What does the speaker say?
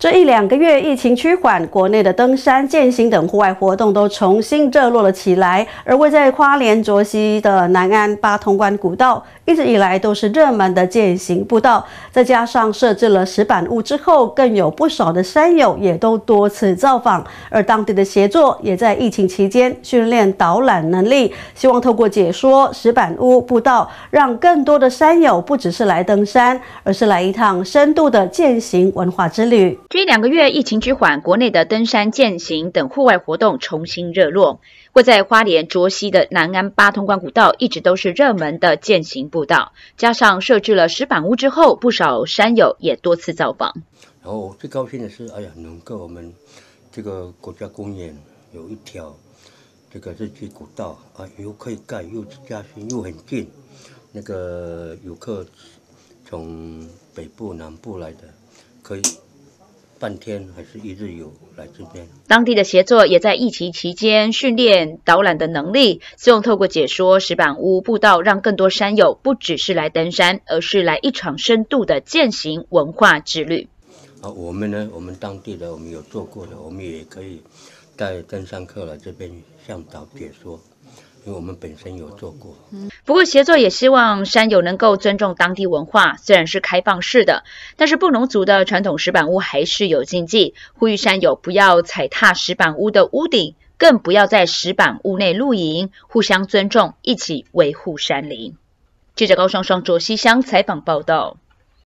这一两个月疫情趋缓，国内的登山、健行等户外活动都重新热络了起来。而位在花莲卓溪的南安八通关古道，一直以来都是热门的健行步道。再加上设置了石板屋之后，更有不少的山友也都多次造访。而当地的协作也在疫情期间训练导览能力，希望透过解说石板屋步道，让更多的山友不只是来登山，而是来一趟深度的健行文化之旅。最近两个月疫情趋缓，国内的登山、健行等户外活动重新热络。位在花莲卓溪的南安八通关古道，一直都是热门的健行步道。加上设置了石板屋之后，不少山友也多次造访。然后最高兴的是，哎呀，能够我们这个国家公园有一条这个日据古道啊，又可以盖，又加深又很近。那个游客从北部、南部来的，可以。半天还是一日游来这边，当地的协作也在疫情期间训练导览的能力，希望透过解说石板屋步道，让更多山友不只是来登山，而是来一场深度的践行文化之旅。啊，我们呢，我们当地的我们有做过的，我们也可以带登山客来这边向导解说。因为我们本身有做过，嗯，不过协作也希望山友能够尊重当地文化。虽然是开放式的，但是布农族的传统石板屋还是有禁忌，呼吁山友不要踩踏石板屋的屋顶，更不要在石板屋内露营。互相尊重，一起维护山林。记者高双双卓西乡采访报道。